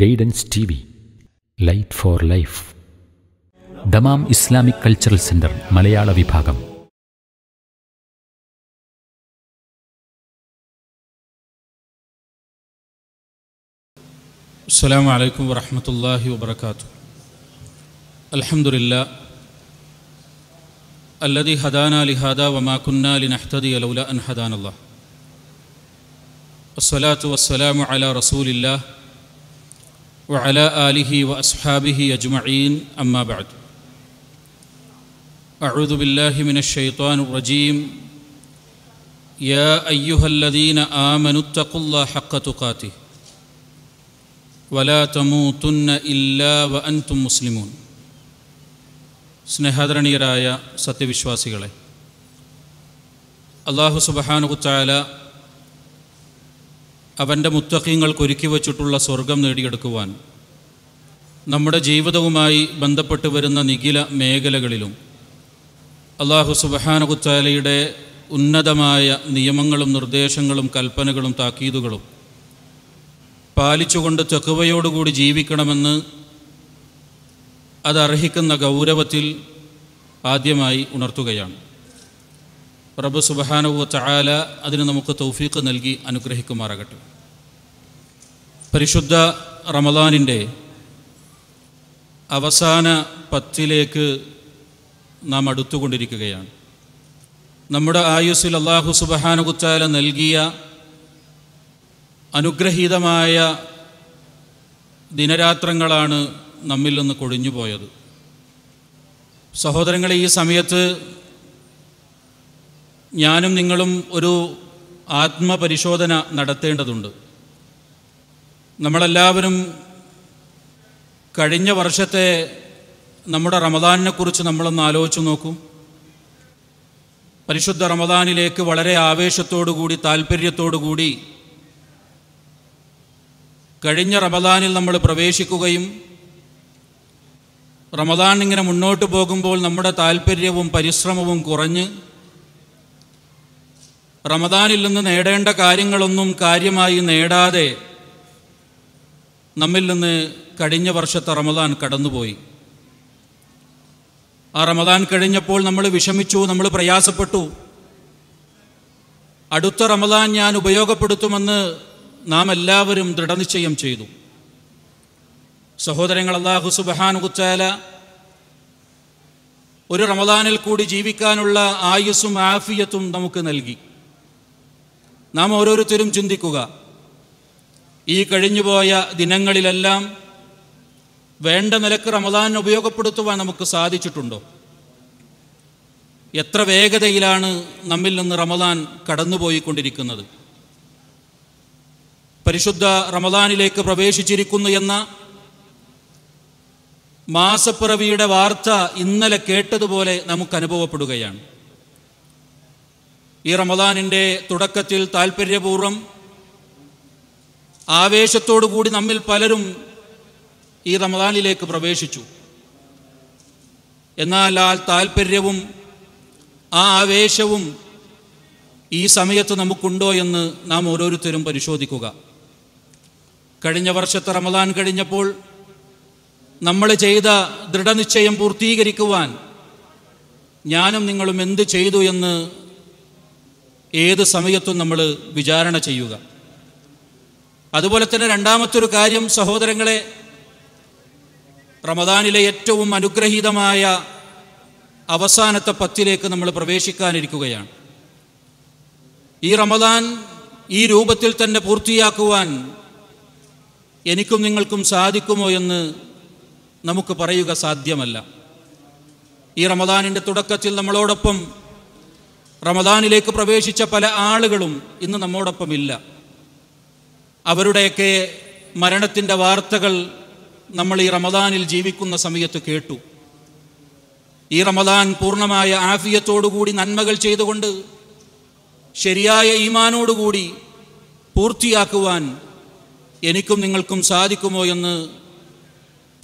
guidance T V light for life Dammam Islamic cultural centre Malayala വിഭാഗം السلام عليكم ورحمة الله وبركاته الحمد لله الذي هدانا لهذا وما كنا لنهتدي لولا أن هدانا الله والصلاة والسلام على رسول الله وعلى اله واصحابه اجمعين اما بعد اعوذ بالله من الشيطان الرجيم يا ايها الذين امنوا اتقوا الله حق تقاته ولا تموتن الا وانتم مسلمون സ്നേഹാദരണീയരായ സത്യവിശ്വാസികളെ അള്ളാഹു وتعالى അവൻ്റെ മുത്തക്കീങ്ങൾക്ക് ഒരുക്കി വച്ചിട്ടുള്ള സ്വർഗം നേടിയെടുക്കുവാൻ നമ്മുടെ ജീവിതവുമായി ബന്ധപ്പെട്ട് വരുന്ന നിഖില മേഖലകളിലും അള്ളാഹു സുബഹാനകുത്താലയുടെ ഉന്നതമായ നിയമങ്ങളും നിർദ്ദേശങ്ങളും കൽപ്പനകളും താക്കീതുകളും പാലിച്ചുകൊണ്ട് തെക്കുവയോടുകൂടി ജീവിക്കണമെന്ന് അതർഹിക്കുന്ന ഗൗരവത്തിൽ ആദ്യമായി ഉണർത്തുകയാണ് റബ്ബ് സുബഹാനവ ചായാല അതിന് നമുക്ക് തൗഫീക്ക് നൽകി അനുഗ്രഹിക്കുമാറാകട്ടെ പരിശുദ്ധ റമദാനിൻ്റെ അവസാന പത്തിലേക്ക് നാം അടുത്തുകൊണ്ടിരിക്കുകയാണ് നമ്മുടെ ആയുസിൽ അള്ളാഹു സുബഹാനുകുത്താല നൽകിയ അനുഗ്രഹീതമായ ദിനരാത്രങ്ങളാണ് നമ്മിൽ നിന്ന് കൊഴിഞ്ഞുപോയത് പോയത് സഹോദരങ്ങളെ ഈ സമയത്ത് ഞാനും നിങ്ങളും ഒരു ആത്മപരിശോധന നടത്തേണ്ടതുണ്ട് നമ്മളെല്ലാവരും കഴിഞ്ഞ വർഷത്തെ നമ്മുടെ റമദാനിനെക്കുറിച്ച് നമ്മളൊന്ന് ആലോചിച്ച് നോക്കൂ പരിശുദ്ധ റമദാനിലേക്ക് വളരെ ആവേശത്തോടുകൂടി താല്പര്യത്തോടുകൂടി കഴിഞ്ഞ റമദാനിൽ നമ്മൾ പ്രവേശിക്കുകയും റമദാൻ ഇങ്ങനെ മുന്നോട്ട് പോകുമ്പോൾ നമ്മുടെ താല്പര്യവും പരിശ്രമവും കുറഞ്ഞ് റമദാനിൽ നിന്ന് നേടേണ്ട കാര്യങ്ങളൊന്നും കാര്യമായി നേടാതെ നമ്മിൽ നിന്ന് കഴിഞ്ഞ വർഷത്തെ റമദാൻ കടന്നുപോയി ആ റമദാൻ കഴിഞ്ഞപ്പോൾ നമ്മൾ വിഷമിച്ചു നമ്മൾ പ്രയാസപ്പെട്ടു അടുത്ത റമദാൻ ഞാൻ ഉപയോഗപ്പെടുത്തുമെന്ന് നാം എല്ലാവരും ദൃഢനിശ്ചയം ചെയ്തു സഹോദരങ്ങൾ അള്ളാഹു സുബഹാൻ കുച്ചാല ഒരു റമദാനിൽ കൂടി ജീവിക്കാനുള്ള ആയുസ്സും ആഫിയത്തും നമുക്ക് നൽകി നാം ഓരോരുത്തരും ചിന്തിക്കുക ഈ കഴിഞ്ഞുപോയ ദിനങ്ങളിലെല്ലാം വേണ്ട നിലക്ക് റമദാൻ ഉപയോഗപ്പെടുത്തുവാൻ നമുക്ക് സാധിച്ചിട്ടുണ്ടോ എത്ര വേഗതയിലാണ് നമ്മിൽ നിന്ന് റമദാൻ കടന്നുപോയിക്കൊണ്ടിരിക്കുന്നത് പരിശുദ്ധ റമദാനിലേക്ക് പ്രവേശിച്ചിരിക്കുന്നു എന്ന മാസപ്പിറവിയുടെ വാർത്ത ഇന്നലെ കേട്ടതുപോലെ നമുക്ക് അനുഭവപ്പെടുകയാണ് ഈ റമദാനിൻ്റെ തുടക്കത്തിൽ താൽപ്പര്യപൂർവ്വം ആവേശത്തോടു കൂടി നമ്മിൽ പലരും ഈ റമദാനിലേക്ക് പ്രവേശിച്ചു എന്നാൽ ആ താൽപ്പര്യവും ആ ആവേശവും ഈ സമയത്ത് നമുക്കുണ്ടോ എന്ന് നാം ഓരോരുത്തരും പരിശോധിക്കുക കഴിഞ്ഞ വർഷത്തെ റമദാൻ കഴിഞ്ഞപ്പോൾ നമ്മൾ ചെയ്ത ദൃഢനിശ്ചയം പൂർത്തീകരിക്കുവാൻ ഞാനും നിങ്ങളും എന്ത് ചെയ്തു എന്ന് ഏത് സമയത്തും നമ്മൾ വിചാരണ ചെയ്യുക അതുപോലെ തന്നെ രണ്ടാമത്തൊരു കാര്യം സഹോദരങ്ങളെ റമദാനിലെ ഏറ്റവും അനുഗ്രഹീതമായ അവസാനത്തെ പത്തിലേക്ക് നമ്മൾ പ്രവേശിക്കാനിരിക്കുകയാണ് ഈ റമദാൻ ഈ രൂപത്തിൽ തന്നെ പൂർത്തിയാക്കുവാൻ എനിക്കും നിങ്ങൾക്കും സാധിക്കുമോ എന്ന് നമുക്ക് പറയുക സാധ്യമല്ല ഈ റമദാനിൻ്റെ തുടക്കത്തിൽ നമ്മളോടൊപ്പം റമദാനിലേക്ക് പ്രവേശിച്ച പല ആളുകളും ഇന്ന് നമ്മോടൊപ്പമില്ല അവരുടെയൊക്കെ മരണത്തിൻ്റെ വാർത്തകൾ നമ്മൾ ഈ റമദാനിൽ ജീവിക്കുന്ന സമയത്ത് കേട്ടു ഈ റമദാൻ പൂർണ്ണമായ ആഫിയത്തോടുകൂടി നന്മകൾ ചെയ്തുകൊണ്ട് ശരിയായ ഈമാനോടുകൂടി പൂർത്തിയാക്കുവാൻ എനിക്കും നിങ്ങൾക്കും സാധിക്കുമോ എന്ന്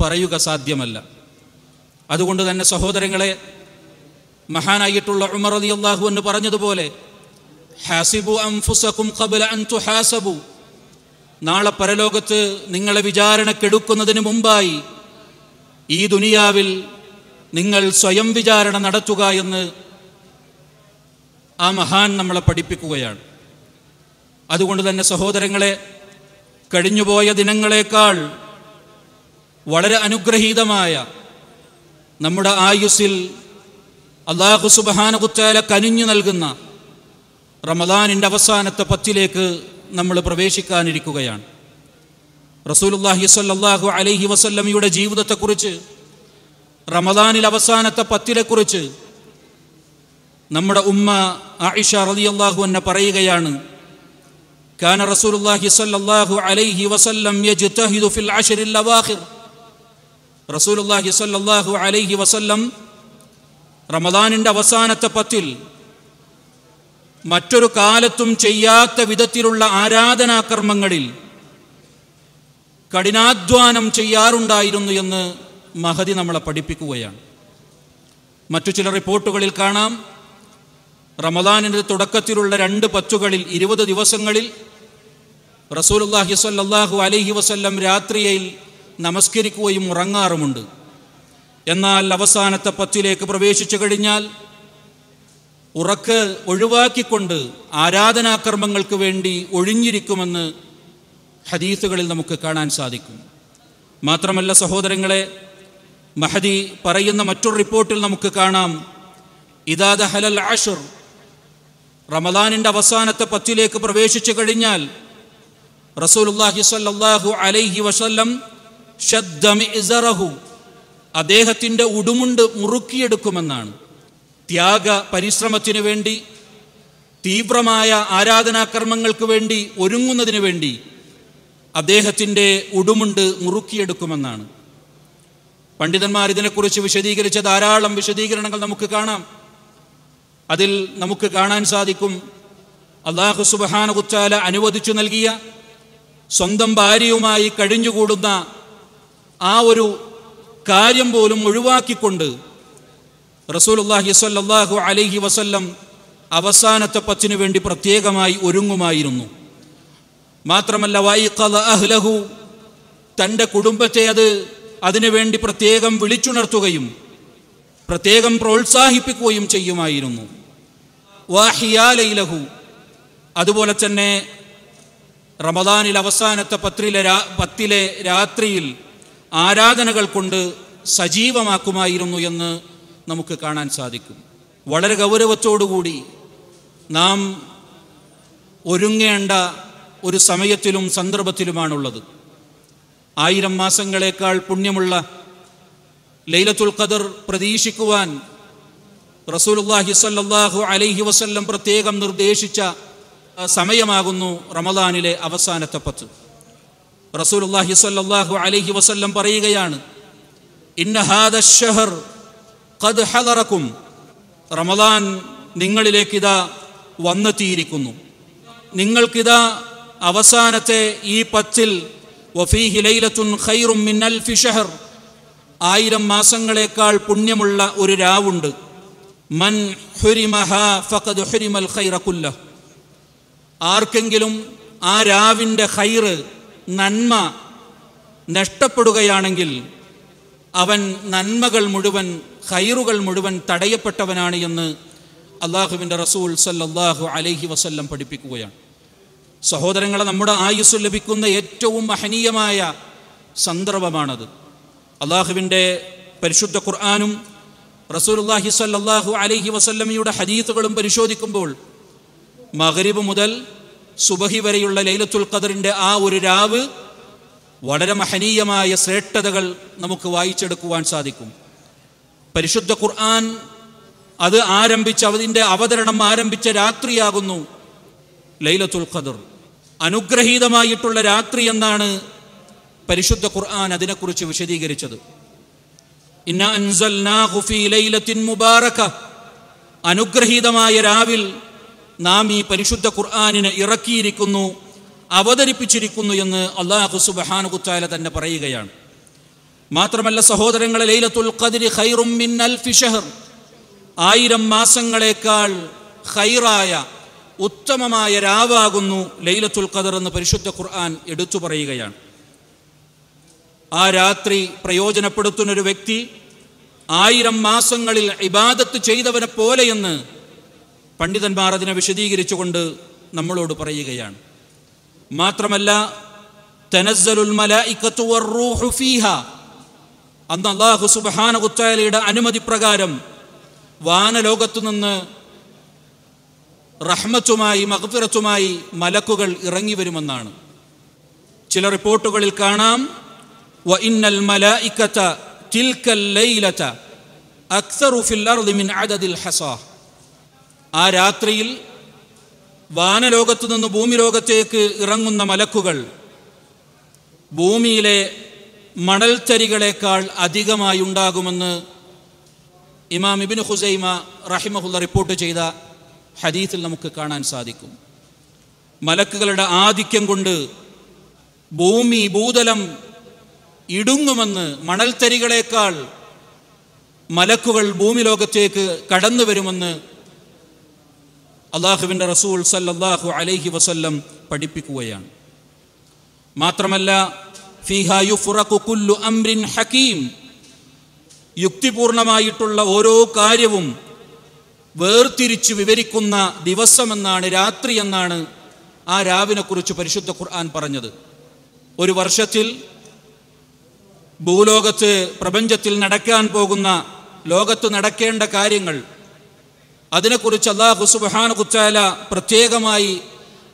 പറയുക സാധ്യമല്ല അതുകൊണ്ട് തന്നെ സഹോദരങ്ങളെ മഹാനായിട്ടുള്ള ഉമർ അലി അള്ളാഹു എന്ന് പറഞ്ഞതുപോലെ ഹാസിബു അംഫുസക്കും കബല അൻതു ഹാസബു നാളെ പരലോകത്ത് നിങ്ങളെ വിചാരണക്കെടുക്കുന്നതിന് മുമ്പായി ഈ ദുനിയാവിൽ നിങ്ങൾ സ്വയം വിചാരണ നടത്തുക എന്ന് ആ മഹാൻ നമ്മളെ പഠിപ്പിക്കുകയാണ് അതുകൊണ്ട് തന്നെ സഹോദരങ്ങളെ കഴിഞ്ഞുപോയ ദിനങ്ങളേക്കാൾ വളരെ അനുഗ്രഹീതമായ നമ്മുടെ ആയുസ്സിൽ അള്ളാഹു കുത്താല കനിഞ്ഞു നൽകുന്ന റമദാനിൻ്റെ അവസാനത്തെ പത്തിലേക്ക് നമ്മൾ പ്രവേശിക്കാനിരിക്കുകയാണ് റസൂലുല്ലാഹി സ്വല്ലാഹു അലൈഹി വസല്ലമിയുടെ ജീവിതത്തെക്കുറിച്ച് റമദാനിൽ അവസാനത്തെ പത്തിലെക്കുറിച്ച് നമ്മുടെ ഉമ്മ ആയിഷ അള്ളാഹു എന്നെ പറയുകയാണ് കാന റസൂലുല്ലാഹി സ്വല്ലല്ലാഹു അലൈഹി വസല്ലം യജ്തഹിദു ഫിൽ അശറിൽ അവാഖിർ റസൂലുല്ലാഹി സ്വല്ലല്ലാഹു അലൈഹി വസല്ലം റമദാനിൻ്റെ അവസാനത്തെ പത്തിൽ മറ്റൊരു കാലത്തും ചെയ്യാത്ത വിധത്തിലുള്ള ആരാധനാകർമ്മങ്ങളിൽ കഠിനാധ്വാനം ചെയ്യാറുണ്ടായിരുന്നു എന്ന് മഹതി നമ്മളെ പഠിപ്പിക്കുകയാണ് മറ്റു ചില റിപ്പോർട്ടുകളിൽ കാണാം റമദാനിൻ്റെ തുടക്കത്തിലുള്ള രണ്ട് പത്തുകളിൽ ഇരുപത് ദിവസങ്ങളിൽ അള്ളാഹി സല്ലാഹു അലഹി വസ്ല്ലം രാത്രിയിൽ നമസ്കരിക്കുകയും ഉറങ്ങാറുമുണ്ട് എന്നാൽ അവസാനത്തെ പത്തിലേക്ക് പ്രവേശിച്ചു കഴിഞ്ഞാൽ ഉറക്ക് ഒഴിവാക്കിക്കൊണ്ട് ആരാധനാക്രമങ്ങൾക്ക് വേണ്ടി ഒഴിഞ്ഞിരിക്കുമെന്ന് ഹദീസുകളിൽ നമുക്ക് കാണാൻ സാധിക്കും മാത്രമല്ല സഹോദരങ്ങളെ മഹദി പറയുന്ന മറ്റൊരു റിപ്പോർട്ടിൽ നമുക്ക് കാണാം ഇദാദ ഹലൽ ആഷുർ റമദാനിൻ്റെ അവസാനത്തെ പത്തിലേക്ക് പ്രവേശിച്ചു കഴിഞ്ഞാൽ റസൂൽ അലൈഹി വസല്ലം ഇസറഹു അദ്ദേഹത്തിൻ്റെ ഉടുമുണ്ട് മുറുക്കിയെടുക്കുമെന്നാണ് ത്യാഗ പരിശ്രമത്തിനു വേണ്ടി തീവ്രമായ ആരാധനാകർമ്മങ്ങൾക്ക് വേണ്ടി ഒരുങ്ങുന്നതിന് വേണ്ടി അദ്ദേഹത്തിൻ്റെ ഉടുമുണ്ട് മുറുക്കിയെടുക്കുമെന്നാണ് പണ്ഡിതന്മാർ ഇതിനെക്കുറിച്ച് വിശദീകരിച്ച ധാരാളം വിശദീകരണങ്ങൾ നമുക്ക് കാണാം അതിൽ നമുക്ക് കാണാൻ സാധിക്കും അള്ളാഹു സുബഹാനകുത്താല അനുവദിച്ചു നൽകിയ സ്വന്തം ഭാര്യയുമായി കഴിഞ്ഞുകൂടുന്ന ആ ഒരു കാര്യം പോലും ഒഴിവാക്കിക്കൊണ്ട് റസൂലുല്ലാഹി സ്വല്ലാഹു അലൈഹി വസല്ലം അവസാനത്തെ പത്തിനു വേണ്ടി പ്രത്യേകമായി ഒരുങ്ങുമായിരുന്നു മാത്രമല്ല വായിക്കല അഹ്ലഹു തൻ്റെ കുടുംബത്തെ അത് അതിനുവേണ്ടി പ്രത്യേകം വിളിച്ചുണർത്തുകയും പ്രത്യേകം പ്രോത്സാഹിപ്പിക്കുകയും ചെയ്യുമായിരുന്നു വാഹിയാലഹു അതുപോലെ തന്നെ റമദാനിൽ അവസാനത്തെ പത്തിലെ പത്തിലെ രാത്രിയിൽ ആരാധനകൾ കൊണ്ട് സജീവമാക്കുമായിരുന്നു എന്ന് നമുക്ക് കാണാൻ സാധിക്കും വളരെ ഗൗരവത്തോടുകൂടി നാം ഒരുങ്ങേണ്ട ഒരു സമയത്തിലും സന്ദർഭത്തിലുമാണുള്ളത് ആയിരം മാസങ്ങളേക്കാൾ പുണ്യമുള്ള ലൈലത്തുൽ ഖദർ പ്രതീക്ഷിക്കുവാൻ റസൂലുല്ലാഹി സല്ലാഹു അലൈഹി വസല്ലം പ്രത്യേകം നിർദ്ദേശിച്ച സമയമാകുന്നു റമദാനിലെ അവസാനത്തെ പത്ത് റസൂലുള്ളാഹി സ്വല്ലല്ലാഹു അലൈഹി വസല്ലം പറയുകയാണ് ഇന്ന ഷഹർ ഖദ് ഹദറക്കും റമദാൻ നിങ്ങളിലേക്കിതാ വന്നെത്തിയിരിക്കുന്നു നിങ്ങൾക്കിതാ അവസാനത്തെ ഈ പത്തിൽ വഫീഹി ലൈലത്തുൻ ഖൈറും മിൻ അൽഫി ഷഹർ ആയിരം മാസങ്ങളേക്കാൾ പുണ്യമുള്ള ഒരു രാവുണ്ട് മൻ ഹുരിമഹ ഫഖദ് ഹുരിമൽ ഖൈറ കുല്ല ആർക്കെങ്കിലും ആ രാവിൻ്റെ ഖൈറ് നന്മ നഷ്ടപ്പെടുകയാണെങ്കിൽ അവൻ നന്മകൾ മുഴുവൻ ഹൈറുകൾ മുഴുവൻ തടയപ്പെട്ടവനാണ് എന്ന് അള്ളാഹുവിൻ്റെ റസൂൽ സല്ലാഹു അലൈഹി വസല്ലം പഠിപ്പിക്കുകയാണ് സഹോദരങ്ങളെ നമ്മുടെ ആയുസ് ലഭിക്കുന്ന ഏറ്റവും മഹനീയമായ സന്ദർഭമാണത് അള്ളാഹുവിൻ്റെ പരിശുദ്ധ ഖുർആാനും റസൂലുല്ലാഹി സല്ലാഹു അലൈഹി വസല്ലമയുടെ ഹരീത്തുകളും പരിശോധിക്കുമ്പോൾ മഹരിബ് മുതൽ സുബഹി വരെയുള്ള ലൈലത്തുൽ ഖദറിൻ്റെ ആ ഒരു രാവ് വളരെ മഹനീയമായ ശ്രേഷ്ഠതകൾ നമുക്ക് വായിച്ചെടുക്കുവാൻ സാധിക്കും പരിശുദ്ധ ഖുർആൻ അത് ആരംഭിച്ച അതിൻ്റെ അവതരണം ആരംഭിച്ച രാത്രിയാകുന്നു ലൈലത്തുൽ ഖദർ അനുഗ്രഹീതമായിട്ടുള്ള രാത്രി എന്നാണ് പരിശുദ്ധ ഖുർആൻ അതിനെക്കുറിച്ച് വിശദീകരിച്ചത് ഇന്ന അനുഗ്രഹീതമായ രാവിൽ നാം ഈ പരിശുദ്ധ ഖുർആാനിനെ ഇറക്കിയിരിക്കുന്നു അവതരിപ്പിച്ചിരിക്കുന്നു എന്ന് അള്ളാഹു സുബഹാനുകുത്തായ തന്നെ പറയുകയാണ് മാത്രമല്ല സഹോദരങ്ങളെ ലൈലത്തുൽ ഖദിരി ഖൈറും മിൻ അൽഫി ആയിരം മാസങ്ങളേക്കാൾ ഖൈറായ ഉത്തമമായ രാവാകുന്നു ലൈലത്തുൽ ഖദർ എന്ന് പരിശുദ്ധ ഖുർആൻ എടുത്തു പറയുകയാണ് ആ രാത്രി പ്രയോജനപ്പെടുത്തുന്നൊരു വ്യക്തി ആയിരം മാസങ്ങളിൽ ഇബാദത്ത് ചെയ്തവനെ പോലെയെന്ന് പണ്ഡിതന്മാർ അതിനെ വിശദീകരിച്ചുകൊണ്ട് നമ്മളോട് പറയുകയാണ് മാത്രമല്ല അന്ന് അനുമതി പ്രകാരം വാനലോകത്തു നിന്ന് റഹ്മത്തുമായി മഹഫിറത്തുമായി മലക്കുകൾ ഇറങ്ങി വരുമെന്നാണ് ചില റിപ്പോർട്ടുകളിൽ കാണാം വ ഇന്നൽ ഇക്കത്ത തിൽക്കൽ ലൈലത്ത അദദിൽ ആ രാത്രിയിൽ വാനലോകത്തു നിന്ന് ഭൂമിലോകത്തേക്ക് ഇറങ്ങുന്ന മലക്കുകൾ ഭൂമിയിലെ മണൽച്ചരികളേക്കാൾ അധികമായി ഉണ്ടാകുമെന്ന് ഇമാം ഇബിൻ ഹുസൈമ റഹിമഹുല്ല റിപ്പോർട്ട് ചെയ്ത ഹദീസിൽ നമുക്ക് കാണാൻ സാധിക്കും മലക്കുകളുടെ ആധിക്യം കൊണ്ട് ഭൂമി ഭൂതലം ഇടുങ്ങുമെന്ന് മണൽത്തരികളേക്കാൾ മലക്കുകൾ ഭൂമിലോകത്തേക്ക് കടന്നു വരുമെന്ന് അള്ളാഹുവിൻ്റെ റസൂൽ സല്ലല്ലാഹു അലൈഹി വസല്ലം പഠിപ്പിക്കുകയാണ് മാത്രമല്ല അംരിൻ ഹക്കീം യുക്തിപൂർണമായിട്ടുള്ള ഓരോ കാര്യവും വേർതിരിച്ച് വിവരിക്കുന്ന ദിവസമെന്നാണ് രാത്രി എന്നാണ് ആ രാവിനെക്കുറിച്ച് പരിശുദ്ധ ഖുർആൻ പറഞ്ഞത് ഒരു വർഷത്തിൽ ഭൂലോകത്ത് പ്രപഞ്ചത്തിൽ നടക്കാൻ പോകുന്ന ലോകത്ത് നടക്കേണ്ട കാര്യങ്ങൾ അതിനെക്കുറിച്ച് അള്ളാഹു സുബാന കുറ്റാല പ്രത്യേകമായി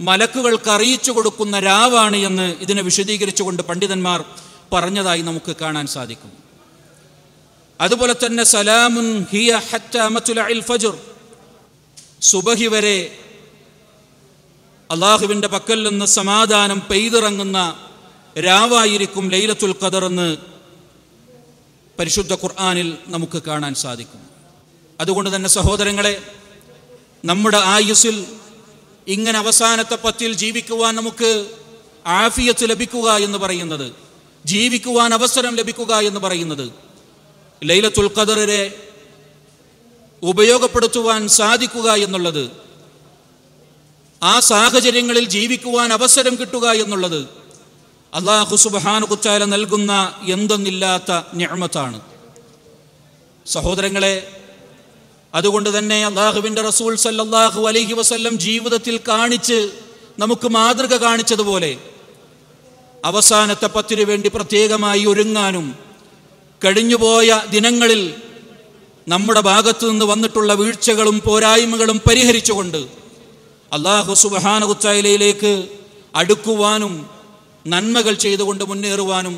മലക്കുകൾക്ക് അറിയിച്ചു കൊടുക്കുന്ന രാവാണ് എന്ന് ഇതിനെ വിശദീകരിച്ചുകൊണ്ട് പണ്ഡിതന്മാർ പറഞ്ഞതായി നമുക്ക് കാണാൻ സാധിക്കും അതുപോലെ തന്നെ സലാമുൻ ഹിയ ഫജുർ സുബഹി വരെ അള്ളാഹുവിൻ്റെ പക്കൽ നിന്ന് സമാധാനം പെയ്തിറങ്ങുന്ന രാവായിരിക്കും ലൈലത്തുൽ ഖദർ എന്ന് പരിശുദ്ധ ഖുർആാനിൽ നമുക്ക് കാണാൻ സാധിക്കും അതുകൊണ്ട് തന്നെ സഹോദരങ്ങളെ നമ്മുടെ ആയുസ്സിൽ ഇങ്ങനെ അവസാനത്തെ പത്തിൽ ജീവിക്കുവാൻ നമുക്ക് ആഫിയത്ത് ലഭിക്കുക എന്ന് പറയുന്നത് ജീവിക്കുവാൻ അവസരം ലഭിക്കുക എന്ന് പറയുന്നത് ലൈലത്തുൽ ഖദറിനെ ഉപയോഗപ്പെടുത്തുവാൻ സാധിക്കുക എന്നുള്ളത് ആ സാഹചര്യങ്ങളിൽ ജീവിക്കുവാൻ അവസരം കിട്ടുക എന്നുള്ളത് അള്ളാഹു സുബാനുകുച്ചാല നൽകുന്ന എന്തെന്നില്ലാത്ത ഞാമത്താണ് സഹോദരങ്ങളെ അതുകൊണ്ട് തന്നെ അള്ളാഹുവിന്റെ റസൂൽ സല്ലാഹു അലഹി വസ്ല്ലം ജീവിതത്തിൽ കാണിച്ച് നമുക്ക് മാതൃക കാണിച്ചതുപോലെ അവസാനത്തെ പത്തിനു വേണ്ടി പ്രത്യേകമായി ഒരുങ്ങാനും കഴിഞ്ഞുപോയ ദിനങ്ങളിൽ നമ്മുടെ ഭാഗത്തു നിന്ന് വന്നിട്ടുള്ള വീഴ്ചകളും പോരായ്മകളും പരിഹരിച്ചുകൊണ്ട് അള്ളാഹു സുബഹാനകുത്തായിലയിലേക്ക് അടുക്കുവാനും നന്മകൾ ചെയ്തുകൊണ്ട് മുന്നേറുവാനും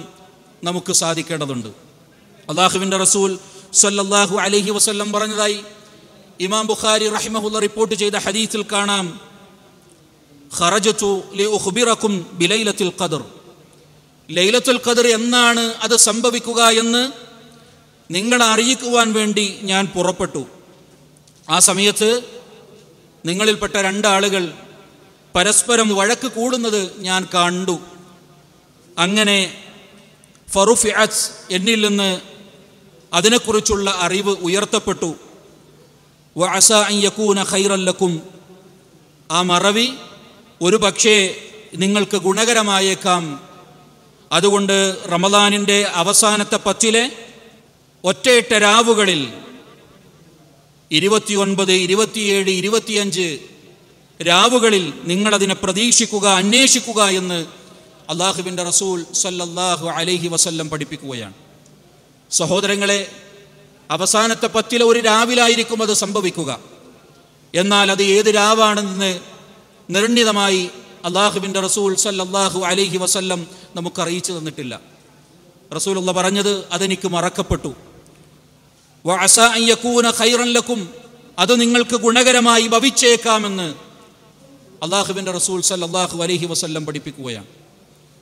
നമുക്ക് സാധിക്കേണ്ടതുണ്ട് അള്ളാഹുവിൻ്റെ റസൂൽ സല്ലല്ലാഹു അലഹി വസ്ല്ലം പറഞ്ഞതായി ഇമാം ബുഖാരി റഹിമഹുല്ല റിപ്പോർട്ട് ചെയ്ത ഹദീത്തിൽ കാണാം ഖറജത്തുറക്കും ലി ഉഹ്ബിറക്കും ബിലൈലത്തുൽ ഖദർ ലൈലത്തുൽ ഖദർ എന്നാണ് അത് സംഭവിക്കുക എന്ന് നിങ്ങളെ അറിയിക്കുവാൻ വേണ്ടി ഞാൻ പുറപ്പെട്ടു ആ സമയത്ത് നിങ്ങളിൽപ്പെട്ട രണ്ടാളുകൾ പരസ്പരം വഴക്ക് കൂടുന്നത് ഞാൻ കണ്ടു അങ്ങനെ ഫറുഫ് എന്നിൽ നിന്ന് അതിനെക്കുറിച്ചുള്ള അറിവ് ഉയർത്തപ്പെട്ടു വഅസ യകൂന ഖൈറൻ ലക്കും ആ മറവി ഒരു പക്ഷേ നിങ്ങൾക്ക് ഗുണകരമായേക്കാം അതുകൊണ്ട് റമദാനിൻ്റെ അവസാനത്തെ പത്തിലെ ഒറ്റയിട്ട രാവുകളിൽ ഇരുപത്തിയൊൻപത് ഇരുപത്തിയേഴ് ഇരുപത്തിയഞ്ച് രാവുകളിൽ നിങ്ങളതിനെ പ്രതീക്ഷിക്കുക അന്വേഷിക്കുക എന്ന് അള്ളാഹുബിൻ്റെ റസൂൽ സല്ലല്ലാഹു അലൈഹി വസല്ലം പഠിപ്പിക്കുകയാണ് സഹോദരങ്ങളെ അവസാനത്തെ പത്തിലെ ഒരു രാവിലായിരിക്കും അത് സംഭവിക്കുക എന്നാൽ അത് ഏത് രാവാണെന്ന് നിർണിതമായി അള്ളാഹുബിൻ്റെ റസൂൽ സല്ലാഹു അലൈഹി വസല്ലം നമുക്ക് അറിയിച്ചു തന്നിട്ടില്ല റസൂലുള്ള പറഞ്ഞത് അതെനിക്ക് മറക്കപ്പെട്ടു ലക്കും അത് നിങ്ങൾക്ക് ഗുണകരമായി ഭവിച്ചേക്കാമെന്ന് അള്ളാഹുബിൻ്റെ റസൂൽ സല്ലാഹു അലഹി വസല്ലം പഠിപ്പിക്കുകയാണ്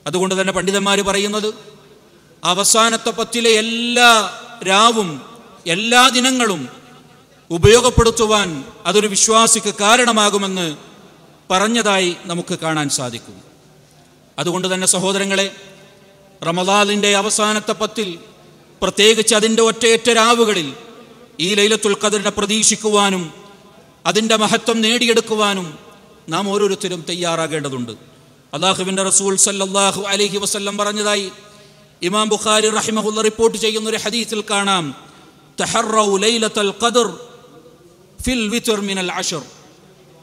അതുകൊണ്ട് തന്നെ പണ്ഡിതന്മാർ പറയുന്നത് അവസാനത്തെ പത്തിലെ എല്ലാ രാവും എല്ലാ ദിനങ്ങളും ഉപയോഗപ്പെടുത്തുവാൻ അതൊരു വിശ്വാസിക്ക് കാരണമാകുമെന്ന് പറഞ്ഞതായി നമുക്ക് കാണാൻ സാധിക്കും അതുകൊണ്ട് തന്നെ സഹോദരങ്ങളെ റമദാലിൻ്റെ അവസാനത്തെ പത്തിൽ പ്രത്യേകിച്ച് അതിൻ്റെ ഒറ്റയറ്റ രാവുകളിൽ ഈ ലൈലത്തുൽ ഖദറിനെ പ്രതീക്ഷിക്കുവാനും അതിൻ്റെ മഹത്വം നേടിയെടുക്കുവാനും നാം ഓരോരുത്തരും തയ്യാറാകേണ്ടതുണ്ട് അള്ളാഹുവിൻ്റെ റസൂൽ സല്ലാഹു അലഹി വസ്ല്ലം പറഞ്ഞതായി ഇമാം ബുഖാരി റഹിമഹുല്ല റിപ്പോർട്ട് ചെയ്യുന്ന ഒരു ഹദീസിൽ കാണാം തഹറു ലൈലത്തൽ ഖദർ ഫിൽ വിത്തുർ മിനൽ അഷർ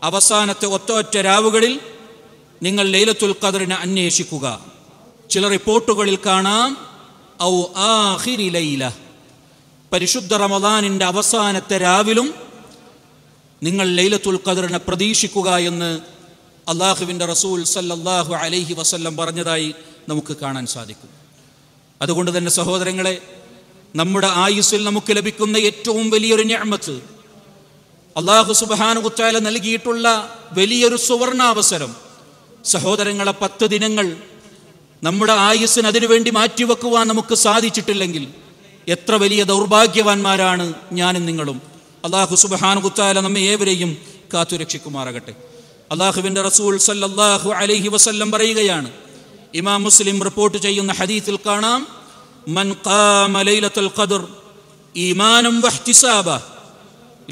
അവസാനത്തെ ഒറ്റ രാവുകളിൽ നിങ്ങൾ ലൈലത്തുൽ ഖദറിനെ അന്വേഷിക്കുക ചില റിപ്പോർട്ടുകളിൽ കാണാം ഔ ആഹിരി ലൈല പരിശുദ്ധ റമദാനിൻ്റെ അവസാനത്തെ രാവിലും നിങ്ങൾ ലൈലത്തുൽ ഖദറിനെ പ്രതീക്ഷിക്കുക എന്ന് അള്ളാഹുവിൻ്റെ റസൂൽ സല്ലല്ലാഹു അലൈഹി വസല്ലം പറഞ്ഞതായി നമുക്ക് കാണാൻ സാധിക്കും അതുകൊണ്ട് തന്നെ സഹോദരങ്ങളെ നമ്മുടെ ആയുസ്സിൽ നമുക്ക് ലഭിക്കുന്ന ഏറ്റവും വലിയൊരു ഞാമത്ത് അള്ളാഹു സുബാനുകുത്താല നൽകിയിട്ടുള്ള വലിയൊരു സുവർണാവസരം സഹോദരങ്ങളെ പത്ത് ദിനങ്ങൾ നമ്മുടെ ആയുസ്സിന് അതിനുവേണ്ടി മാറ്റിവെക്കുവാൻ നമുക്ക് സാധിച്ചിട്ടില്ലെങ്കിൽ എത്ര വലിയ ദൗർഭാഗ്യവാന്മാരാണ് ഞാനും നിങ്ങളും അള്ളാഹു സുബാനുകുത്താല നമ്മെ ഏവരെയും കാത്തുരക്ഷിക്കുമാറാകട്ടെ അള്ളാഹുവിൻ്റെ റസൂൽ സല്ലാഹു അലഹി വസല്ലം പറയുകയാണ് ഇമാം മുസ്ലിം റിപ്പോർട്ട് ചെയ്യുന്ന ഹദീത്തിൽ കാണാം മൻ ഖാമ ലൈലത്തുൽ ഖദർ ഈമാനം വഹ്തിസാബ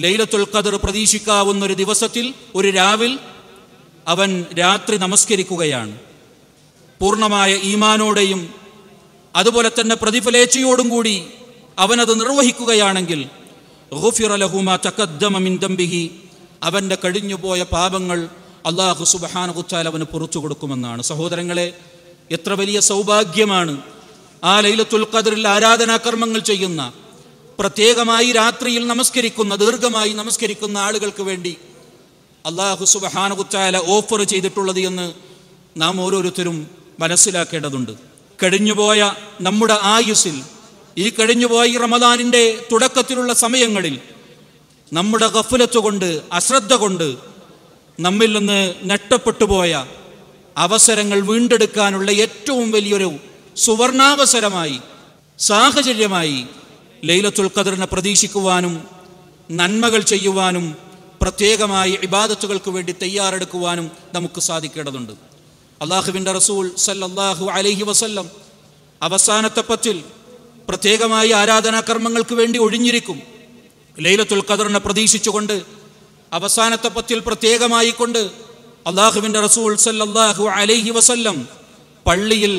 ലൈലത്തുൽ ഖദർ പ്രതീക്ഷിക്കാവുന്ന ഒരു ദിവസത്തിൽ ഒരു രാവിൽ അവൻ രാത്രി നമസ്കരിക്കുകയാണ് പൂർണ്ണമായ ഈമാനോടെയും അതുപോലെ തന്നെ പ്രതിഫലേച്ഛയോടും കൂടി അവനത് നിർവഹിക്കുകയാണെങ്കിൽ ഗുഫിറലഹുമ തക്കദ്ദമിന്തംബിഹി അവൻ്റെ കഴിഞ്ഞുപോയ പാപങ്ങൾ അള്ളാഹു സുബഹാനുച്ചാൽ അവന് പുറത്തു കൊടുക്കുമെന്നാണ് സഹോദരങ്ങളെ എത്ര വലിയ സൗഭാഗ്യമാണ് ആ ലൈലത്തുൽ ഖദറിൽ ആരാധനാകർമ്മങ്ങൾ ചെയ്യുന്ന പ്രത്യേകമായി രാത്രിയിൽ നമസ്കരിക്കുന്ന ദീർഘമായി നമസ്കരിക്കുന്ന ആളുകൾക്ക് വേണ്ടി അള്ളാഹു സുബഹാനകുത്തായ ഓഫർ ചെയ്തിട്ടുള്ളത് എന്ന് നാം ഓരോരുത്തരും മനസ്സിലാക്കേണ്ടതുണ്ട് കഴിഞ്ഞുപോയ നമ്മുടെ ആയുസ്സിൽ ഈ കഴിഞ്ഞുപോയ റമദാനിൻ്റെ തുടക്കത്തിലുള്ള സമയങ്ങളിൽ നമ്മുടെ ഗഫുലത്ത് കൊണ്ട് അശ്രദ്ധ കൊണ്ട് നമ്മിൽ നിന്ന് നഷ്ടപ്പെട്ടുപോയ അവസരങ്ങൾ വീണ്ടെടുക്കാനുള്ള ഏറ്റവും വലിയൊരു സുവർണാവസരമായി സാഹചര്യമായി ലൈലത്തുൽ ഖദറിനെ പ്രതീക്ഷിക്കുവാനും നന്മകൾ ചെയ്യുവാനും പ്രത്യേകമായി ഇബാദത്തുകൾക്ക് വേണ്ടി തയ്യാറെടുക്കുവാനും നമുക്ക് സാധിക്കേണ്ടതുണ്ട് അള്ളാഹുവിൻ്റെ റസൂൽ സല്ലല്ലാഹു അലൈഹി വസല്ലം അവസാനത്തെ പത്തിൽ പ്രത്യേകമായി ആരാധനാ കർമ്മങ്ങൾക്ക് വേണ്ടി ഒഴിഞ്ഞിരിക്കും ലൈലത്തുൽ ഖദറിനെ പ്രതീക്ഷിച്ചുകൊണ്ട് അവസാനത്തെ പത്തിൽ പ്രത്യേകമായി കൊണ്ട് അള്ളാഹുവിൻ്റെ റസൂൽ സല്ലല്ലാഹു അലൈഹി വസല്ലം പള്ളിയിൽ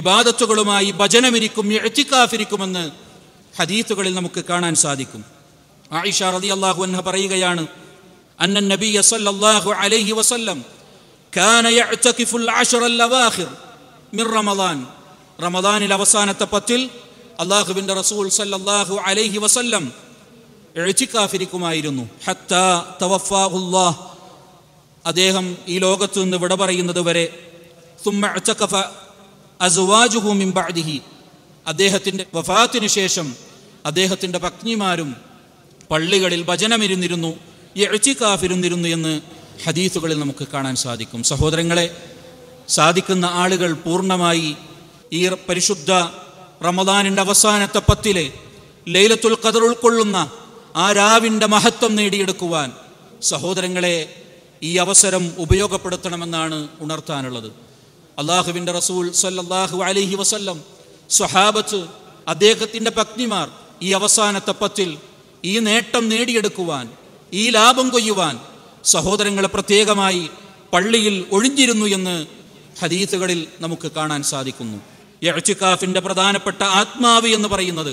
ഇബാദത്തുകളുമായി ഭജനമിരിക്കും എഴുത്തിക്കാഫിരിക്കുമെന്ന് ഹദീത്തുകളിൽ നമുക്ക് കാണാൻ സാധിക്കും ആയിഷ റതി അള്ളാഹു അൻഹ പറയുകയാണ് അന്നൻ നബിയ സല്ലല്ലാഹു അലൈഹി വസല്ലം കാന യഅ്തഖിഫുൽ അശറൽ ലവാഖിർ മിർ റമദാൻ റമദാനിൽ അവസാനത്തെ പത്തിൽ അള്ളാഹുവിൻ്റെ റസൂൽ സല്ലല്ലാഹു അലൈഹി വസല്ലം എഴുച്ചിക്കാഫിരിക്കുമായിരുന്നു ഹത്ത തവഫാഹുല്ലാഹ് അദ്ദേഹം ഈ ലോകത്തു നിന്ന് വിട പറയുന്നത് വരെ അസുവാജുഹു മിംബാദിഹി അദ്ദേഹത്തിൻ്റെ വഫാത്തിനു ശേഷം അദ്ദേഹത്തിൻ്റെ പത്നിമാരും പള്ളികളിൽ ഭജനമിരുന്നിരുന്നു യഴ്ചിക്കാഫിരുന്നിരുന്നു എന്ന് ഹദീസുകളിൽ നമുക്ക് കാണാൻ സാധിക്കും സഹോദരങ്ങളെ സാധിക്കുന്ന ആളുകൾ പൂർണ്ണമായി ഈ പരിശുദ്ധ റമദാനിൻ്റെ അവസാനത്തെ പത്തിലെ ലൈലത്തുൽ ഖദർ ഉൾക്കൊള്ളുന്ന ആ രാവിൻ്റെ മഹത്വം നേടിയെടുക്കുവാൻ സഹോദരങ്ങളെ ഈ അവസരം ഉപയോഗപ്പെടുത്തണമെന്നാണ് ഉണർത്താനുള്ളത് അള്ളാഹുവിന്റെ റസൂൽ സല്ലാഹു അലഹി വസല്ലം സ്വഹാബത്ത് അദ്ദേഹത്തിൻ്റെ പത്നിമാർ ഈ അവസാന തപ്പത്തിൽ ഈ നേട്ടം നേടിയെടുക്കുവാൻ ഈ ലാഭം കൊയ്യുവാൻ സഹോദരങ്ങളെ പ്രത്യേകമായി പള്ളിയിൽ ഒഴിഞ്ഞിരുന്നു എന്ന് ഹദീസുകളിൽ നമുക്ക് കാണാൻ സാധിക്കുന്നു യഹ്ചിക്കാഫിൻ്റെ പ്രധാനപ്പെട്ട ആത്മാവ് എന്ന് പറയുന്നത്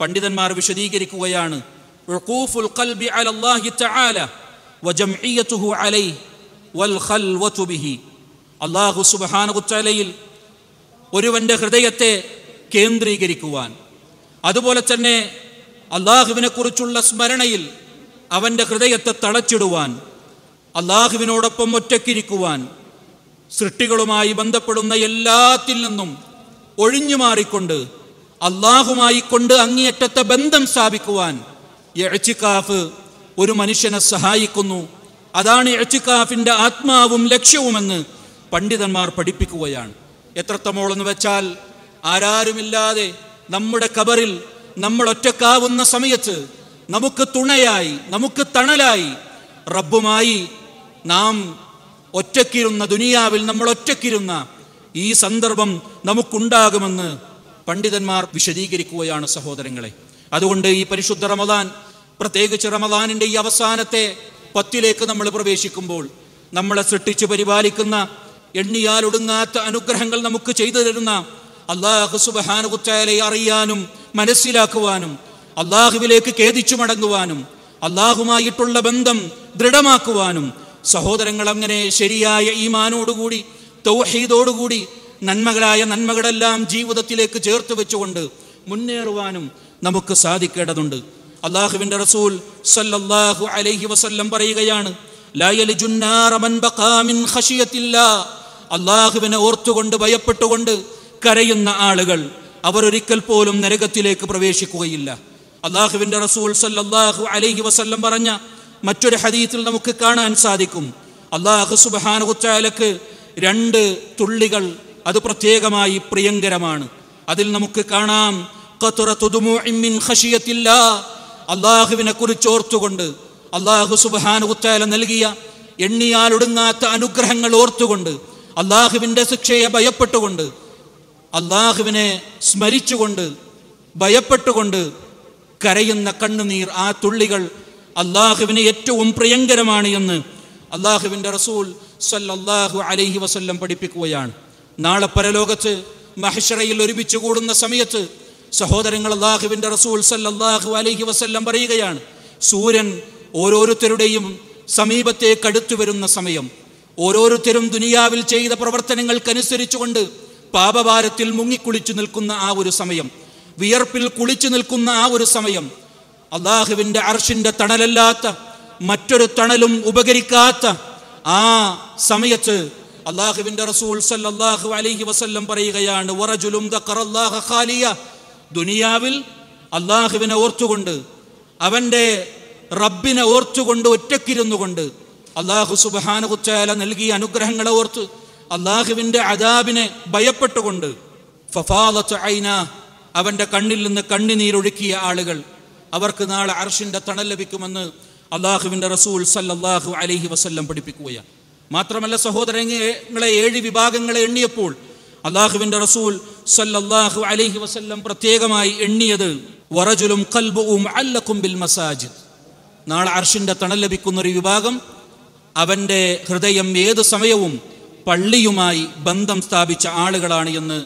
പണ്ഡിതന്മാർ വിശദീകരിക്കുകയാണ് അലൈഹി അള്ളാഹു സുബഹാനകുത്തലയിൽ ഒരുവന്റെ ഹൃദയത്തെ കേന്ദ്രീകരിക്കുവാൻ അതുപോലെ തന്നെ കുറിച്ചുള്ള സ്മരണയിൽ അവൻ്റെ ഹൃദയത്തെ തളച്ചിടുവാൻ അള്ളാഹുവിനോടൊപ്പം ഒറ്റക്കിരിക്കുവാൻ സൃഷ്ടികളുമായി ബന്ധപ്പെടുന്ന എല്ലാത്തിൽ നിന്നും ഒഴിഞ്ഞു മാറിക്കൊണ്ട് അള്ളാഹുമായി കൊണ്ട് അങ്ങേയറ്റത്തെ ബന്ധം സ്ഥാപിക്കുവാൻ എഴച്ചിക്കാഫ് ഒരു മനുഷ്യനെ സഹായിക്കുന്നു അതാണ് എഴച്ചിക്കാഫിൻ്റെ ആത്മാവും ലക്ഷ്യവുമെന്ന് പണ്ഡിതന്മാർ പഠിപ്പിക്കുകയാണ് എത്രത്തോളം വെച്ചാൽ ആരാരുമില്ലാതെ നമ്മുടെ കബറിൽ നമ്മൾ ഒറ്റക്കാവുന്ന സമയത്ത് നമുക്ക് തുണയായി നമുക്ക് തണലായി റബ്ബുമായി നാം ഒറ്റക്കിരുന്ന ദുനിയാവിൽ നമ്മൾ ഒറ്റക്കിരുന്ന ഈ സന്ദർഭം നമുക്കുണ്ടാകുമെന്ന് പണ്ഡിതന്മാർ വിശദീകരിക്കുകയാണ് സഹോദരങ്ങളെ അതുകൊണ്ട് ഈ പരിശുദ്ധ റമദാൻ പ്രത്യേകിച്ച് റമദാനിൻ്റെ ഈ അവസാനത്തെ പത്തിലേക്ക് നമ്മൾ പ്രവേശിക്കുമ്പോൾ നമ്മളെ സൃഷ്ടിച്ച് പരിപാലിക്കുന്ന എണ്ണിയാൽ ഒടുങ്ങാത്ത അനുഗ്രഹങ്ങൾ നമുക്ക് ചെയ്തു തരുന്ന അള്ളാഹു സുബഹാനുകുറ്റായാലെ അറിയാനും മനസ്സിലാക്കുവാനും അള്ളാഹുവിലേക്ക് ഖേദിച്ചു മടങ്ങുവാനും അള്ളാഹുമായിട്ടുള്ള ബന്ധം ദൃഢമാക്കുവാനും സഹോദരങ്ങൾ അങ്ങനെ ശരിയായ ഈമാനോടുകൂടി തൗഹീദോടുകൂടി നന്മകളായ നന്മകളെല്ലാം ജീവിതത്തിലേക്ക് ചേർത്ത് വെച്ചുകൊണ്ട് മുന്നേറുവാനും നമുക്ക് സാധിക്കേണ്ടതുണ്ട് അള്ളാഹുവിൻ്റെ റസൂൽ സല്ലല്ലാഹു അലൈഹി വസല്ലം പറയുകയാണ് ലായലി ജുന്നാറമൻ ബഖാമിൻ ഖശിയത്തില്ലാ അള്ളാഹുവിനെ ഓർത്തുകൊണ്ട് ഭയപ്പെട്ടുകൊണ്ട് കരയുന്ന ആളുകൾ അവരൊരിക്കൽ പോലും നരകത്തിലേക്ക് പ്രവേശിക്കുകയില്ല അള്ളാഹുവിന്റെ റസൂൽ സല്ലാഹു അലൈഹി വസല്ലം പറഞ്ഞ മറ്റൊരു ഹദീത്തിൽ നമുക്ക് കാണാൻ സാധിക്കും അള്ളാഹു സുബാനുച്ചാലക്ക് രണ്ട് തുള്ളികൾ അത് പ്രത്യേകമായി പ്രിയങ്കരമാണ് അതിൽ നമുക്ക് കാണാം അള്ളാഹുവിനെ കുറിച്ച് ഓർത്തുകൊണ്ട് അള്ളാഹു സുബാനുച്ചാല നൽകിയ എണ്ണിയാലൊടുങ്ങാത്ത അനുഗ്രഹങ്ങൾ ഓർത്തുകൊണ്ട് അള്ളാഹുവിൻ്റെ ശിക്ഷയെ ഭയപ്പെട്ടുകൊണ്ട് അള്ളാഹുവിനെ സ്മരിച്ചുകൊണ്ട് ഭയപ്പെട്ടുകൊണ്ട് കരയുന്ന കണ്ണുനീർ ആ തുള്ളികൾ അള്ളാഹുവിന് ഏറ്റവും പ്രിയങ്കരമാണ് എന്ന് അള്ളാഹുവിൻ്റെ റസൂൽ സല്ലല്ലാഹു അലൈഹി വസല്ലം പഠിപ്പിക്കുകയാണ് നാളെ പരലോകത്ത് മഹിഷറയിൽ ഒരുമിച്ച് കൂടുന്ന സമയത്ത് സഹോദരങ്ങൾ അള്ളാഹുവിൻ്റെ റസൂൽ സല്ലല്ലാഹു അലൈഹി വസല്ലം പറയുകയാണ് സൂര്യൻ ഓരോരുത്തരുടെയും സമീപത്തേക്കടുത്തു വരുന്ന സമയം ഓരോരുത്തരും ദുനിയാവിൽ ചെയ്ത പ്രവർത്തനങ്ങൾക്കനുസരിച്ചുകൊണ്ട് പാപഭാരത്തിൽ മുങ്ങിക്കുളിച്ചു നിൽക്കുന്ന ആ ഒരു സമയം വിയർപ്പിൽ കുളിച്ചു നിൽക്കുന്ന ആ ഒരു സമയം അള്ളാഹുവിൻ്റെ അർഷിൻ്റെ തണലല്ലാത്ത മറ്റൊരു തണലും ഉപകരിക്കാത്ത ആ സമയത്ത് അള്ളാഹുവിൻ്റെ റസൂൽ സല്ലാഹു അലൈഹി വസല്ലം പറയുകയാണ് വറജുലും ദുനിയാവിൽ അള്ളാഹുവിനെ ഓർത്തുകൊണ്ട് അവൻ്റെ റബ്ബിനെ ഓർത്തുകൊണ്ട് ഒറ്റക്കിരുന്നുകൊണ്ട് കൊണ്ട് അള്ളാഹു സുബാനുച്ചായാല നൽകിയ അനുഗ്രഹങ്ങളെ ഓർത്ത് അള്ളാഹുവിൻ്റെ അദാബിനെ ഭയപ്പെട്ടുകൊണ്ട് ഫഫാലത്ത് ഐന അവൻ്റെ കണ്ണിൽ നിന്ന് കണ്ണിനീരൊഴുക്കിയ ആളുകൾ അവർക്ക് നാളെ അർഷിൻ്റെ തണൽ ലഭിക്കുമെന്ന് അള്ളാഹുവിൻ്റെ റസൂൽ സല്ലാഹു അലഹി വസ്ല്ലം പഠിപ്പിക്കുകയാണ് മാത്രമല്ല സഹോദരങ്ങളെ ഏഴ് വിഭാഗങ്ങളെ എണ്ണിയപ്പോൾ അള്ളാഹുവിൻ്റെ റസൂൽ സല്ലല്ലാഹു അലൈഹി വസല്ലം പ്രത്യേകമായി എണ്ണിയത് വറജുലും കൽബുവും അല്ല ബിൽ മസാജിദ് നാളെ അർഷിൻ്റെ തണൽ ലഭിക്കുന്ന ഒരു വിഭാഗം അവൻ്റെ ഹൃദയം ഏത് സമയവും പള്ളിയുമായി ബന്ധം സ്ഥാപിച്ച ആളുകളാണ് എന്ന്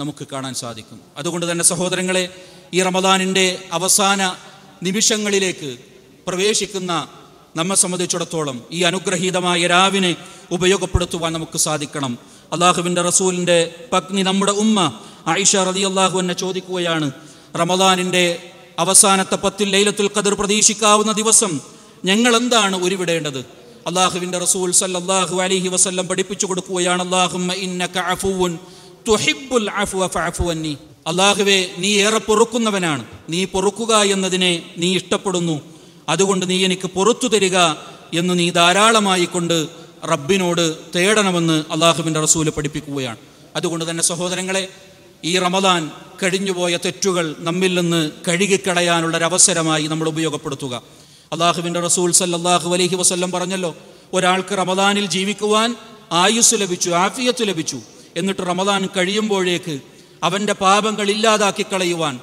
നമുക്ക് കാണാൻ സാധിക്കും അതുകൊണ്ട് തന്നെ സഹോദരങ്ങളെ ഈ റമദാനിൻ്റെ അവസാന നിമിഷങ്ങളിലേക്ക് പ്രവേശിക്കുന്ന നമ്മെ സംബന്ധിച്ചിടത്തോളം ഈ അനുഗ്രഹീതമായ രാവിനെ ഉപയോഗപ്പെടുത്തുവാൻ നമുക്ക് സാധിക്കണം അള്ളാഹുവിൻ്റെ റസൂലിൻ്റെ പത്നി നമ്മുടെ ഉമ്മ ആയിഷ റതി അള്ളാഹു എന്നെ ചോദിക്കുകയാണ് റമദാനിൻ്റെ അവസാനത്തെ പത്തിൽ ലൈലത്തുൽ ഖദർ പ്രതീക്ഷിക്കാവുന്ന ദിവസം ഞങ്ങൾ എന്താണ് ഉരുവിടേണ്ടത് അള്ളാഹുവിൻ്റെ റസൂൽ സല്ലാഹു അലഹി വസ്ല്ലം പഠിപ്പിച്ചു കൊടുക്കുകയാണ് അള്ളാഹുമ്മി അള്ളാഹുവെ നീ ഏറെ പൊറുക്കുന്നവനാണ് നീ പൊറുക്കുക എന്നതിനെ നീ ഇഷ്ടപ്പെടുന്നു അതുകൊണ്ട് നീ എനിക്ക് പൊറത്തു തരിക എന്ന് നീ ധാരാളമായി കൊണ്ട് റബ്ബിനോട് തേടണമെന്ന് അള്ളാഹുവിൻ്റെ റസൂൽ പഠിപ്പിക്കുകയാണ് അതുകൊണ്ട് തന്നെ സഹോദരങ്ങളെ ഈ റമദാൻ കഴിഞ്ഞുപോയ തെറ്റുകൾ നമ്മിൽ നിന്ന് കഴുകിക്കളയാനുള്ളൊരവസരമായി നമ്മൾ ഉപയോഗപ്പെടുത്തുക അള്ളാഹുവിൻ്റെ റസൂൽ സല്ലാഹു അലൈഹി വസ്ല്ലം പറഞ്ഞല്ലോ ഒരാൾക്ക് റമദാനിൽ ജീവിക്കുവാൻ ആയുസ് ലഭിച്ചു ആഫിയത്ത് ലഭിച്ചു എന്നിട്ട് റമദാൻ കഴിയുമ്പോഴേക്ക് അവൻ്റെ പാപങ്ങൾ ഇല്ലാതാക്കി കളയുവാൻ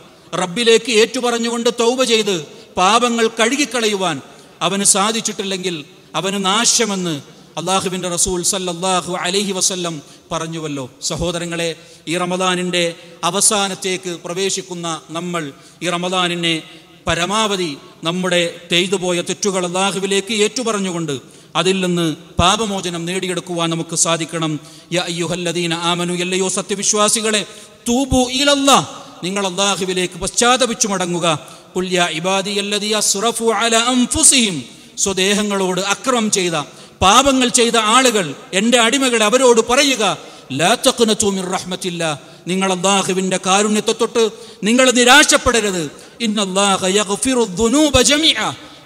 റബ്ബിലേക്ക് ഏറ്റുപറഞ്ഞുകൊണ്ട് തൗബ ചെയ്ത് പാപങ്ങൾ കഴുകിക്കളയുവാൻ അവന് സാധിച്ചിട്ടില്ലെങ്കിൽ അവന് നാശമെന്ന് അള്ളാഹുവിൻ്റെ റസൂൽ സല്ലാഹു അലഹി വസല്ലം പറഞ്ഞുവല്ലോ സഹോദരങ്ങളെ ഈ റമദാനിൻ്റെ അവസാനത്തേക്ക് പ്രവേശിക്കുന്ന നമ്മൾ ഈ റമദാനിനെ പരമാവധി നമ്മുടെ ചെയ്തുപോയ തെറ്റുകൾ അള്ളാഹുവിലേക്ക് ഏറ്റുപറഞ്ഞുകൊണ്ട് അതിൽ നിന്ന് പാപമോചനം നേടിയെടുക്കുവാൻ നമുക്ക് സാധിക്കണം യുഹല്ലദീന ആമനു എല്ലയോ സത്യവിശ്വാസികളെ തൂബു ഇലല്ല നിങ്ങൾ അള്ളാഹുവിലേക്ക് പശ്ചാത്തപിച്ചു മടങ്ങുക കുല്യ ഇബാദി അല്ലദിയ അല സ്വദേഹങ്ങളോട് അക്രമം ചെയ്ത പാപങ്ങൾ ചെയ്ത ആളുകൾ എൻ്റെ അടിമകൾ അവരോട് പറയുക ലാത്തക്കുനത്തൂമിർ റഹ്മത്തില്ല നിങ്ങൾ അള്ളാഹുവിൻ്റെ കാരുണ്യത്തെ തൊട്ട് നിങ്ങൾ നിരാശപ്പെടരുത്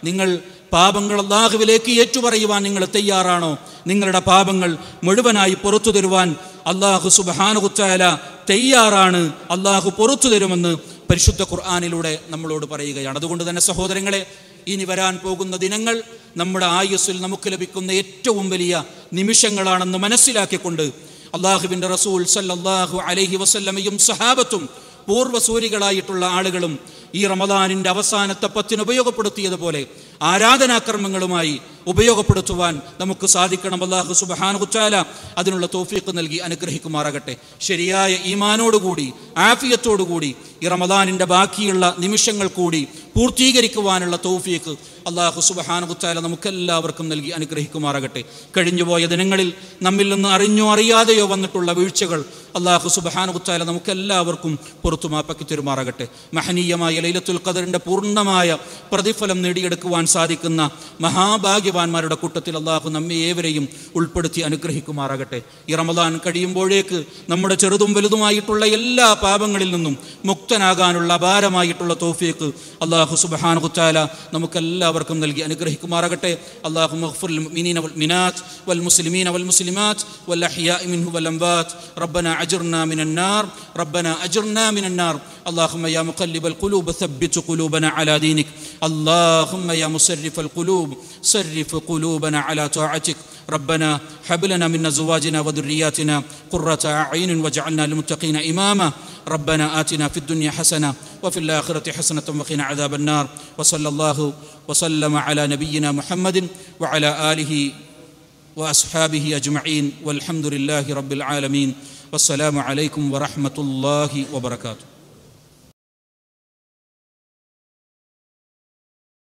നിങ്ങൾ പാപങ്ങൾ അള്ളാഹുവിലേക്ക് ഏറ്റുപറയുവാൻ നിങ്ങൾ തയ്യാറാണോ നിങ്ങളുടെ പാപങ്ങൾ മുഴുവനായി പുറത്തു തരുവാൻ അള്ളാഹു തആല തയ്യാറാണ് അള്ളാഹു പുറത്തു തരുമെന്ന് പരിശുദ്ധ ഖുർആാനിലൂടെ നമ്മളോട് പറയുകയാണ് അതുകൊണ്ട് തന്നെ സഹോദരങ്ങളെ ഇനി വരാൻ പോകുന്ന ദിനങ്ങൾ നമ്മുടെ ആയുസ്സിൽ നമുക്ക് ലഭിക്കുന്ന ഏറ്റവും വലിയ നിമിഷങ്ങളാണെന്ന് മനസ്സിലാക്കിക്കൊണ്ട് അള്ളാഹുവിൻ്റെ റസൂൽ സല്ലാഹു അലഹി വസല്ലമയും സഹാബത്തും പൂർവ്വസൂരികളായിട്ടുള്ള ആളുകളും ഈ റമദാനിൻ്റെ അവസാനത്തെ പത്തിന് ഉപയോഗപ്പെടുത്തിയതുപോലെ ആരാധനാക്രമങ്ങളുമായി ഉപയോഗപ്പെടുത്തുവാൻ നമുക്ക് സാധിക്കണം അള്ളാഹു കുച്ചാല അതിനുള്ള തോഫീക്ക് നൽകി അനുഗ്രഹിക്കുമാറാകട്ടെ ശരിയായ ഈമാനോടുകൂടി ആഫിയത്തോടുകൂടി ഈ റമദാനിൻ്റെ ബാക്കിയുള്ള നിമിഷങ്ങൾ കൂടി പൂർത്തീകരിക്കുവാനുള്ള തോഫീക്ക് അള്ളാഹു കുച്ചാല നമുക്കെല്ലാവർക്കും നൽകി അനുഗ്രഹിക്കുമാറാകട്ടെ കഴിഞ്ഞുപോയ ദിനങ്ങളിൽ നമ്മിൽ നിന്ന് അറിഞ്ഞോ അറിയാതെയോ വന്നിട്ടുള്ള വീഴ്ചകൾ അള്ളാഹു കുച്ചാല നമുക്കെല്ലാവർക്കും പുറത്തു മാപ്പാക്കി തരുമാറാകട്ടെ മഹനീയമായ ലൈലത്തുൽ ഖദറിൻ്റെ പൂർണ്ണമായ പ്രതിഫലം നേടിയെടുക്കുവാൻ സാധിക്കുന്ന മഹാഭാഗ്യ ഭാഗ്യവാന്മാരുടെ കൂട്ടത്തിൽ അള്ളാഹു നമ്മെ ഏവരെയും ഉൾപ്പെടുത്തി അനുഗ്രഹിക്കുമാറാകട്ടെ ഈ റമദാൻ കഴിയുമ്പോഴേക്ക് നമ്മുടെ ചെറുതും വലുതുമായിട്ടുള്ള എല്ലാ പാപങ്ങളിൽ നിന്നും മുക്തനാകാനുള്ള അപാരമായിട്ടുള്ള തോഫിയക്ക് അള്ളാഹു സുബഹാനുത്താല നമുക്കെല്ലാവർക്കും നൽകി അനുഗ്രഹിക്കുമാറാകട്ടെ അള്ളാഹു വൽ വൽ മുസ്ലിമീന വൽ മുസ്ലിമാത്ത് വൽ മിൻഹു വൽ اللهم يا مقلب القلوب ثبت قلوبنا على دينك اللهم يا مصرف القلوب صرف وألف قلوبنا على طاعتك ربنا هب لنا من أزواجنا وذرياتنا قرة أعين واجعلنا للمتقين إماما ربنا آتنا في الدنيا حسنة وفي الآخرة حسنة وقنا عذاب النار وصلى الله وسلم على نبينا محمد وعلى آله وأصحابه أجمعين والحمد لله رب العالمين والسلام عليكم ورحمة الله وبركاته